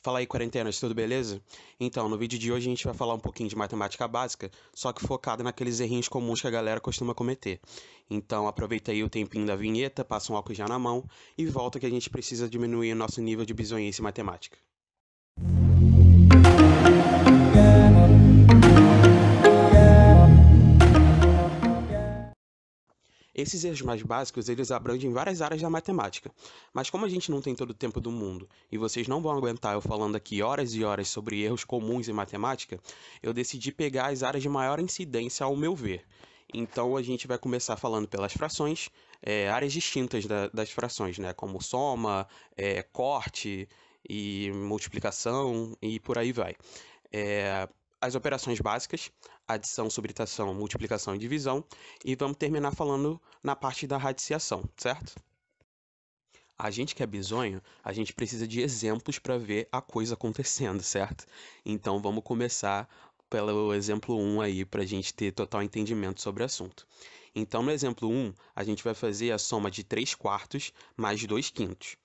Fala aí, quarentenas, tudo beleza? Então, no vídeo de hoje a gente vai falar um pouquinho de matemática básica, só que focada naqueles errinhos comuns que a galera costuma cometer. Então, aproveita aí o tempinho da vinheta, passa um álcool já na mão e volta que a gente precisa diminuir o nosso nível de bizonhice matemática. Esses erros mais básicos, eles abrangem várias áreas da matemática. Mas como a gente não tem todo o tempo do mundo e vocês não vão aguentar eu falando aqui horas e horas sobre erros comuns em matemática, eu decidi pegar as áreas de maior incidência ao meu ver. Então a gente vai começar falando pelas frações, é, áreas distintas da, das frações, né? Como soma, é, corte e multiplicação e por aí vai. É, as operações básicas, adição, subtração, multiplicação e divisão, e vamos terminar falando na parte da radiciação, certo? A gente que é bizonho, a gente precisa de exemplos para ver a coisa acontecendo, certo? Então vamos começar pelo exemplo 1 aí para a gente ter total entendimento sobre o assunto. Então no exemplo 1, a gente vai fazer a soma de 3 quartos mais 2 quintos.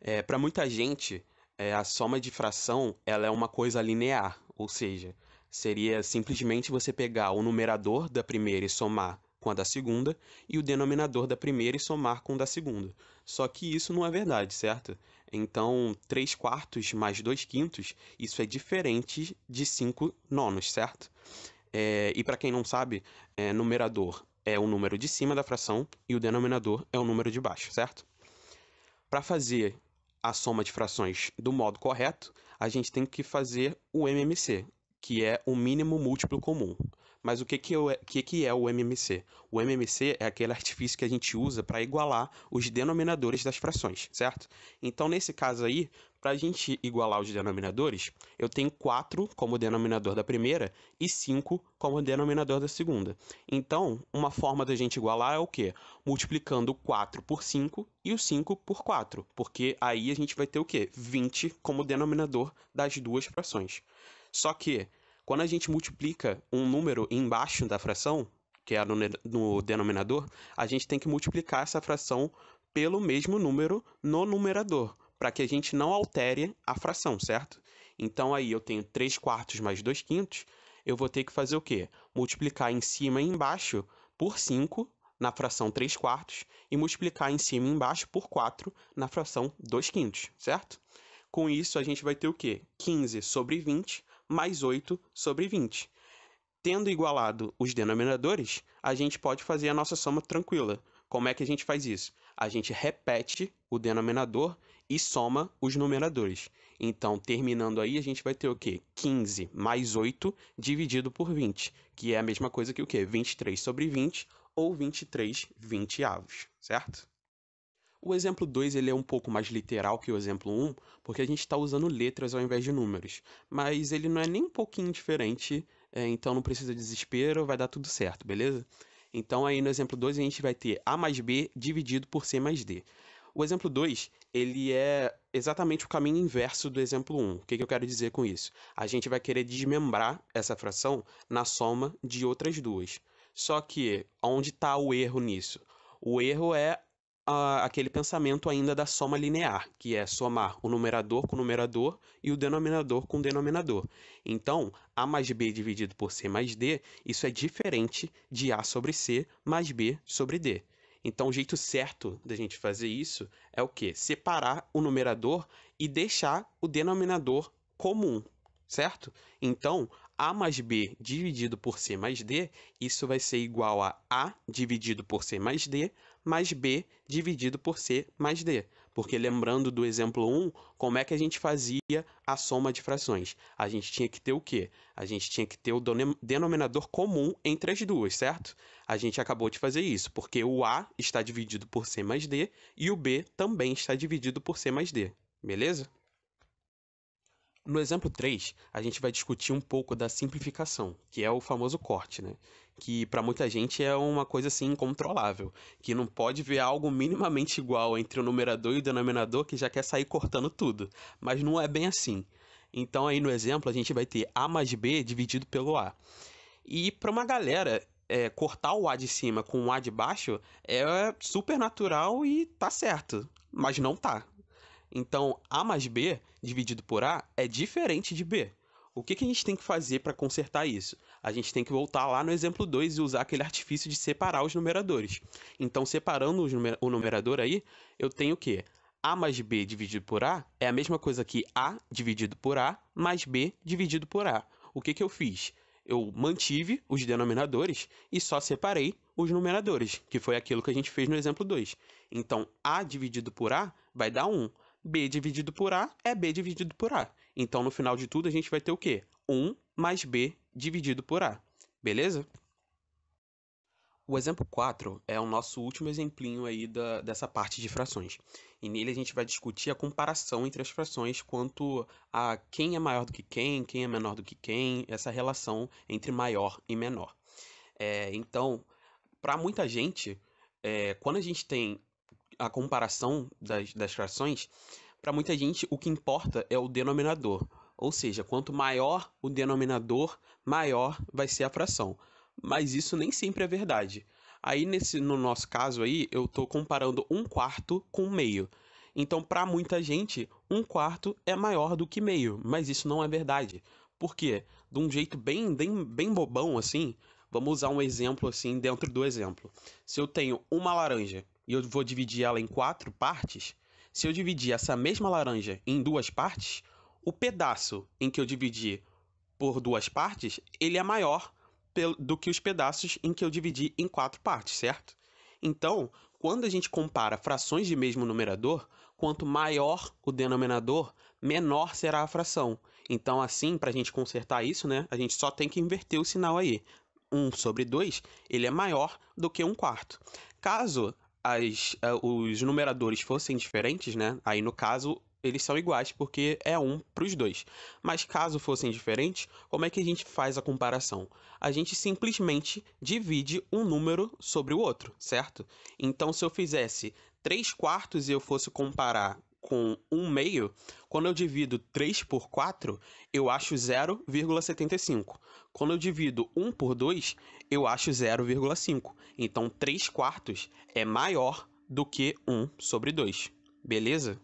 É, para muita gente, é, a soma de fração ela é uma coisa linear, ou seja, seria simplesmente você pegar o numerador da primeira e somar com a da segunda e o denominador da primeira e somar com o da segunda. Só que isso não é verdade, certo? Então, 3 quartos mais 2 quintos, isso é diferente de 5 nonos, certo? É, e para quem não sabe, é, numerador é o número de cima da fração e o denominador é o número de baixo, certo? Para fazer a soma de frações do modo correto, a gente tem que fazer o MMC, que é o mínimo múltiplo comum. Mas o que, que, eu, é, que, que é o MMC? O MMC é aquele artifício que a gente usa para igualar os denominadores das frações, certo? Então, nesse caso aí, para a gente igualar os denominadores, eu tenho 4 como denominador da primeira e 5 como denominador da segunda. Então, uma forma da gente igualar é o quê? Multiplicando 4 por 5 e o 5 por 4, porque aí a gente vai ter o quê? 20 como denominador das duas frações. Só que quando a gente multiplica um número embaixo da fração, que é no, no denominador, a gente tem que multiplicar essa fração pelo mesmo número no numerador, para que a gente não altere a fração, certo? Então aí eu tenho 3 quartos mais 2 quintos, eu vou ter que fazer o quê? Multiplicar em cima e embaixo por 5 na fração 3 quartos e multiplicar em cima e embaixo por 4 na fração 2 quintos, certo? Com isso, a gente vai ter o quê? 15 sobre 20 mais 8 sobre 20. Tendo igualado os denominadores, a gente pode fazer a nossa soma tranquila. Como é que a gente faz isso? A gente repete o denominador e soma os numeradores. Então, terminando aí, a gente vai ter o quê? 15 mais 8 dividido por 20, que é a mesma coisa que o quê? 23 sobre 20 ou 23 vinteavos, certo? O exemplo 2 ele é um pouco mais literal que o exemplo 1, um, porque a gente está usando letras ao invés de números, mas ele não é nem um pouquinho diferente, é, então não precisa de desespero, vai dar tudo certo, beleza? Então aí no exemplo 2 a gente vai ter A mais B dividido por C mais D. O exemplo 2, ele é exatamente o caminho inverso do exemplo 1. Um. O que, que eu quero dizer com isso? A gente vai querer desmembrar essa fração na soma de outras duas. Só que, onde está o erro nisso? O erro é a, aquele pensamento ainda da soma linear, que é somar o numerador com o numerador e o denominador com o denominador. Então, a mais b dividido por c mais d, isso é diferente de a sobre c mais b sobre d. Então, o jeito certo da gente fazer isso é o quê? Separar o numerador e deixar o denominador comum, certo? Então, a mais B dividido por C mais D, isso vai ser igual a A dividido por C mais D mais B dividido por C mais D. Porque uhum. lembrando do exemplo 1, como é que a gente fazia a soma de frações? A gente tinha que ter o quê? A gente tinha que ter o denominador comum entre as duas, certo? A gente acabou de fazer isso, porque o A está dividido por C mais D e o B também está dividido por C mais D, beleza? No exemplo 3, a gente vai discutir um pouco da simplificação, que é o famoso corte, né? que para muita gente é uma coisa assim incontrolável, que não pode ver algo minimamente igual entre o numerador e o denominador que já quer sair cortando tudo, mas não é bem assim. Então aí no exemplo a gente vai ter a mais b dividido pelo a. E para uma galera é, cortar o a de cima com o a de baixo é super natural e tá certo, mas não tá. Então a mais b dividido por a é diferente de b. O que, que a gente tem que fazer para consertar isso? A gente tem que voltar lá no exemplo 2 e usar aquele artifício de separar os numeradores. Então, separando o numerador aí, eu tenho o quê? A mais B dividido por A é a mesma coisa que A dividido por A mais B dividido por A. O que, que eu fiz? Eu mantive os denominadores e só separei os numeradores, que foi aquilo que a gente fez no exemplo 2. Então, A dividido por A vai dar 1. B dividido por A é B dividido por A. Então, no final de tudo, a gente vai ter o quê? 1 mais B dividido por A. Beleza? O exemplo 4 é o nosso último exemplinho aí da, dessa parte de frações. E nele a gente vai discutir a comparação entre as frações quanto a quem é maior do que quem, quem é menor do que quem, essa relação entre maior e menor. É, então, para muita gente, é, quando a gente tem a comparação das, das frações, para muita gente, o que importa é o denominador. Ou seja, quanto maior o denominador, maior vai ser a fração. Mas isso nem sempre é verdade. Aí nesse no nosso caso aí, eu estou comparando um quarto com meio. Então, para muita gente, um quarto é maior do que meio, mas isso não é verdade. Por quê? De um jeito bem, bem, bem bobão assim, vamos usar um exemplo assim dentro do exemplo. Se eu tenho uma laranja e eu vou dividir ela em quatro partes, se eu dividir essa mesma laranja em duas partes, o pedaço em que eu dividi por duas partes, ele é maior do que os pedaços em que eu dividi em quatro partes, certo? Então, quando a gente compara frações de mesmo numerador, quanto maior o denominador, menor será a fração. Então, assim, para a gente consertar isso, né, a gente só tem que inverter o sinal aí. 1 sobre 2, ele é maior do que 1 quarto. Caso as, eh, os numeradores fossem diferentes, né? Aí no caso eles são iguais porque é um para os dois. Mas caso fossem diferentes, como é que a gente faz a comparação? A gente simplesmente divide um número sobre o outro, certo? Então, se eu fizesse 3 quartos e eu fosse comparar com 1 meio, quando eu divido 3 por 4, eu acho 0,75. Quando eu divido 1 por 2, eu acho 0,5. Então 3 quartos é maior do que 1 sobre 2. Beleza?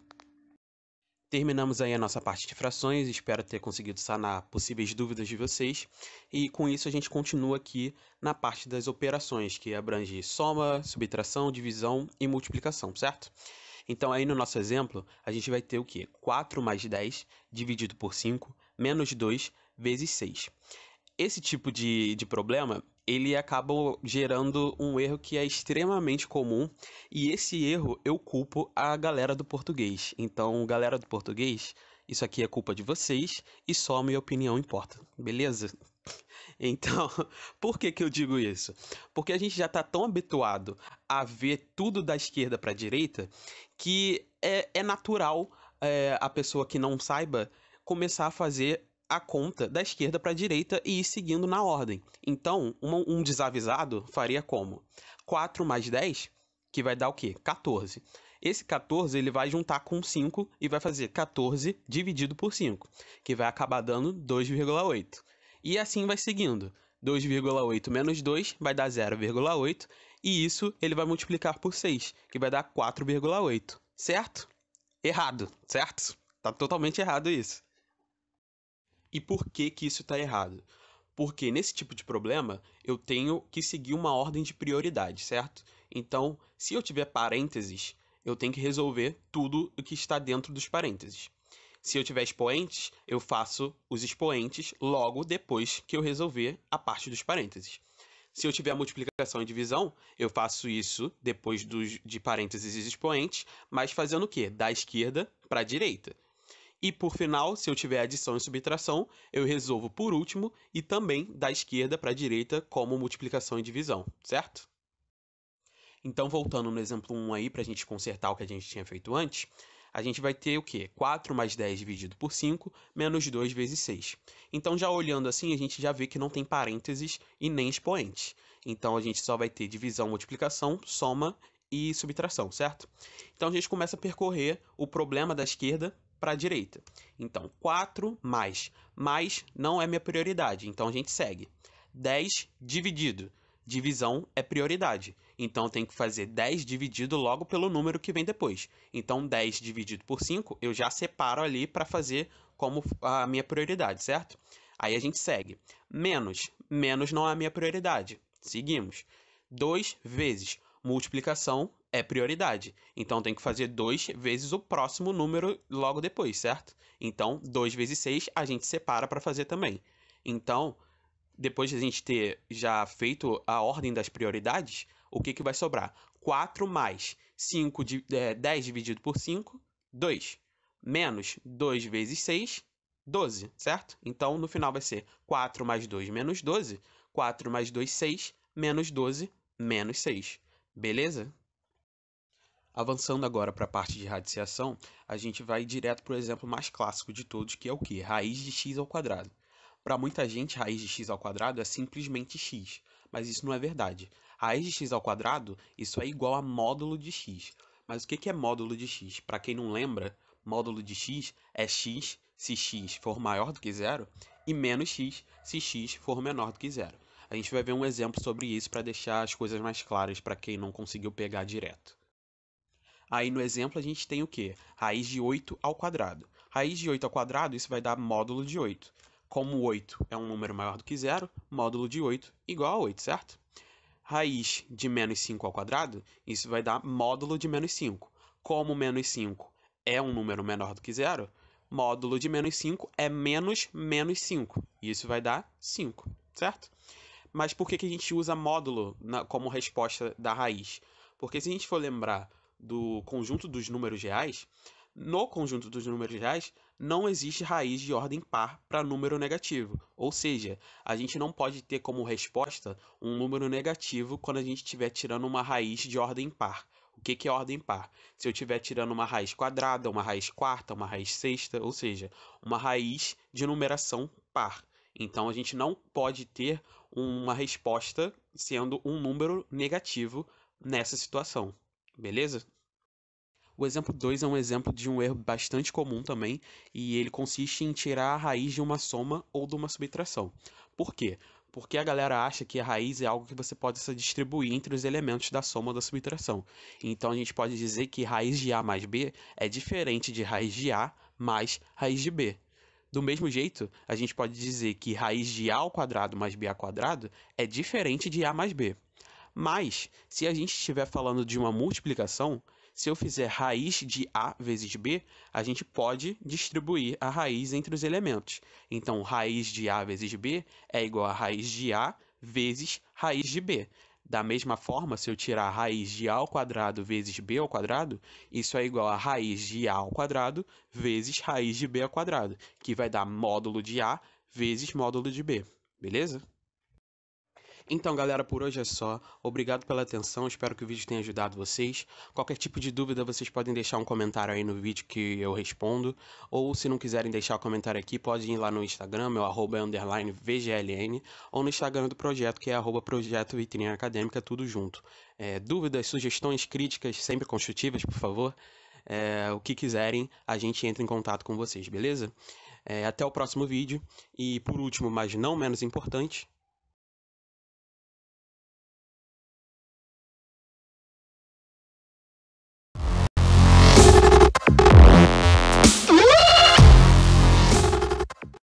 Terminamos aí a nossa parte de frações, espero ter conseguido sanar possíveis dúvidas de vocês. E com isso a gente continua aqui na parte das operações, que abrange soma, subtração, divisão e multiplicação, certo? Então, aí no nosso exemplo, a gente vai ter o quê? 4 mais 10 dividido por 5 menos 2 vezes 6. Esse tipo de, de problema, ele acaba gerando um erro que é extremamente comum, e esse erro eu culpo a galera do português. Então, galera do português, isso aqui é culpa de vocês, e só a minha opinião importa, beleza? Então, por que, que eu digo isso? Porque a gente já está tão habituado a ver tudo da esquerda para a direita que é, é natural é, a pessoa que não saiba começar a fazer a conta da esquerda para a direita e ir seguindo na ordem. Então, um desavisado faria como? 4 mais 10, que vai dar o quê? 14. Esse 14 ele vai juntar com 5 e vai fazer 14 dividido por 5, que vai acabar dando 2,8. E assim vai seguindo. 2,8 menos 2 vai dar 0,8, e isso ele vai multiplicar por 6, que vai dar 4,8, certo? Errado, certo? Tá totalmente errado isso. E por que que isso está errado? Porque nesse tipo de problema eu tenho que seguir uma ordem de prioridade, certo? Então, se eu tiver parênteses, eu tenho que resolver tudo o que está dentro dos parênteses. Se eu tiver expoentes, eu faço os expoentes logo depois que eu resolver a parte dos parênteses. Se eu tiver multiplicação e divisão, eu faço isso depois dos, de parênteses e expoentes, mas fazendo o quê? Da esquerda para a direita. E por final, se eu tiver adição e subtração, eu resolvo por último e também da esquerda para a direita como multiplicação e divisão, certo? Então, voltando no exemplo 1 aí, para a gente consertar o que a gente tinha feito antes, a gente vai ter o quê? 4 mais 10 dividido por 5, menos 2 vezes 6. Então, já olhando assim, a gente já vê que não tem parênteses e nem expoentes. Então, a gente só vai ter divisão, multiplicação, soma e subtração, certo? Então, a gente começa a percorrer o problema da esquerda para a direita. Então, 4 mais. Mais não é minha prioridade, então a gente segue. 10 dividido. Divisão é prioridade. Então eu tenho que fazer 10 dividido logo pelo número que vem depois. Então 10 dividido por 5 eu já separo ali para fazer como a minha prioridade, certo? Aí a gente segue. Menos, menos não é a minha prioridade. Seguimos. 2 vezes multiplicação é prioridade. Então tem que fazer 2 vezes o próximo número logo depois, certo? Então 2 vezes 6 a gente separa para fazer também. Então, depois de a gente ter já feito a ordem das prioridades, o que, que vai sobrar? 4 mais 5 de, é, 10 dividido por 5, 2. Menos 2 vezes 6, 12, certo? Então, no final vai ser 4 mais 2 menos 12. 4 mais 2, 6. Menos 12, menos 6. Beleza? Avançando agora para a parte de radiciação, a gente vai direto para o exemplo mais clássico de todos, que é o quê? Raiz de x ao quadrado. Para muita gente, raiz de x ao quadrado é simplesmente x, mas isso não é verdade. Raiz de x ao quadrado, isso é igual a módulo de x. Mas o que é módulo de x? Para quem não lembra, módulo de x é x se x for maior do que zero e menos x se x for menor do que zero. A gente vai ver um exemplo sobre isso para deixar as coisas mais claras para quem não conseguiu pegar direto. Aí no exemplo a gente tem o quê? Raiz de 8 ao quadrado. Raiz de 8 ao quadrado, isso vai dar módulo de 8. Como 8 é um número maior do que zero, módulo de 8 igual a 8, certo? raiz de menos 5 ao quadrado, isso vai dar módulo de menos 5. Como menos 5 é um número menor do que zero, módulo de menos 5 é menos menos 5. Isso vai dar 5, certo? Mas por que, que a gente usa módulo na, como resposta da raiz? Porque se a gente for lembrar do conjunto dos números reais, no conjunto dos números reais, não existe raiz de ordem par para número negativo. Ou seja, a gente não pode ter como resposta um número negativo quando a gente estiver tirando uma raiz de ordem par. O que, que é ordem par? Se eu estiver tirando uma raiz quadrada, uma raiz quarta, uma raiz sexta, ou seja, uma raiz de numeração par. Então a gente não pode ter uma resposta sendo um número negativo nessa situação. Beleza? O exemplo 2 é um exemplo de um erro bastante comum também, e ele consiste em tirar a raiz de uma soma ou de uma subtração. Por quê? porque a galera acha que a raiz é algo que você pode se distribuir entre os elementos da soma ou da subtração. Então a gente pode dizer que raiz de A mais B é diferente de raiz de A mais raiz de B. Do mesmo jeito, a gente pode dizer que raiz de A ao quadrado mais B ao quadrado é diferente de A mais B. Mas, se a gente estiver falando de uma multiplicação, se eu fizer raiz de A vezes B, a gente pode distribuir a raiz entre os elementos. Então, raiz de A vezes B é igual a raiz de A vezes raiz de B. Da mesma forma, se eu tirar a raiz de a ao quadrado vezes b ao quadrado, isso é igual a raiz de a ao quadrado vezes raiz de b ao quadrado, que vai dar módulo de a vezes módulo de b, beleza? Então, galera, por hoje é só. Obrigado pela atenção, espero que o vídeo tenha ajudado vocês. Qualquer tipo de dúvida, vocês podem deixar um comentário aí no vídeo que eu respondo. Ou se não quiserem deixar o comentário aqui, podem ir lá no Instagram, meu arroba é underline VGLN, ou no Instagram do projeto, que é arroba projeto vitrine acadêmica, tudo junto. É, dúvidas, sugestões, críticas, sempre construtivas, por favor. É, o que quiserem, a gente entra em contato com vocês, beleza? É, até o próximo vídeo. E por último, mas não menos importante,